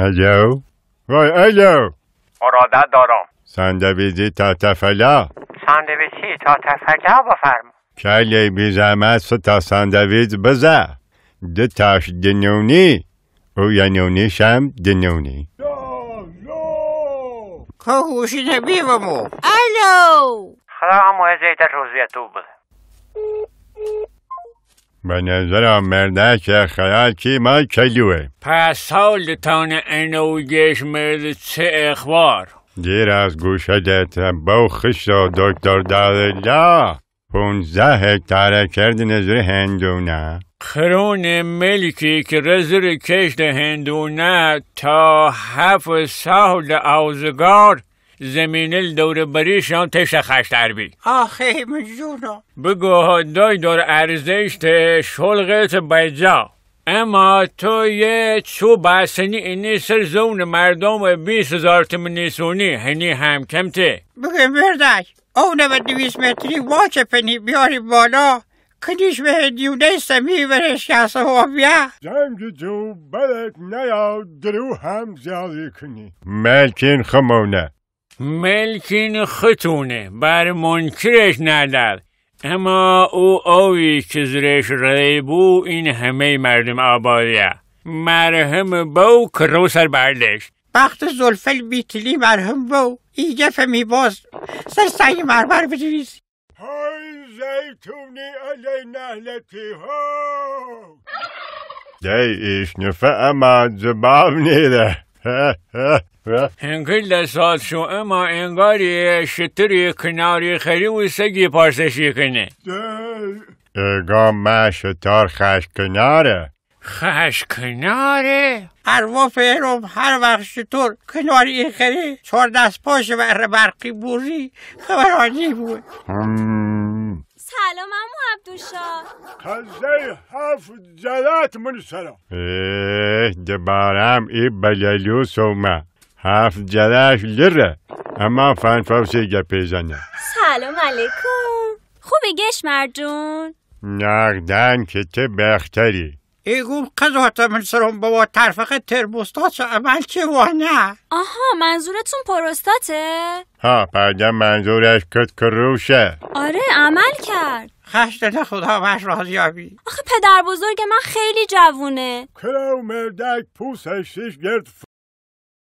الو وای الو ارادت دارم سندویزی تا تفلا سندویزی تا تفلا بفرم کلی بی زحمت تا سندویز بزه ده تاش دنونی او ینونی شم دنونی که خب، خوشی نبیمو الو خدا هم وزیت روزیتو بزه به نظر که خیال کی ما کلوه پس سالتان گش مرد چه اخبار دیر از گوشدت با خش و دکتر دالالا پونزه هکتاره کرد نظر هندونه خرون ملکی که رزر کشت هندونه تا هفت سال اوزگار زمینل دور بریشان تشه خشتر بی آخه مجونا بگو دای دور ارزش ته شلغت بجا اما تو یه چوب بسنی اینی سر زون مردم بیس هزار تمنیسونی هنی هم کمته بگو مردش او و دویس متری واچه پنی بیاری بالا کنیش به دیونه سمی برش کسه و بیا جنگ جو بلک نیا درو هم زیادی کنی ملکین خمونه ملکین خطونه بر منکرش ندر اما او اوی که زرش ریبو این همه مردم آبادیه مرهم بو رو سر بردش بخت زلفل بیتلی مرهم بو گفه می باز سر سنگ مرمر بجویز های زیتونی علی نهلتی ها دی ایش اما جباب نیده انگل سال شو اما انگاری شتری کناری خری و سگی پارسشی کنه اگا ما شتار خش کناره خش کناره اروا فهرم هر وقت شطور کنار این خری چهار دست پاش بر برقی بوری خبرانی بود سلام امو عبدوشا هفت جلت من سلام اه دبارم ای بللو سومه هفت جلش لره اما فنفوسی گپیزنه سلام علیکم خوبی گش مرجون نقدن که چه بختری سر من سرم بابا ترفق ترموستات عمل چه و نه آها منظورتون پروستاته؟ ها پرگم منظورش کت کروشه آره عمل کرد خشت خدا بش رازیابی آخه پدر بزرگ من خیلی جوونه کرو مردک پوسش شیش گرد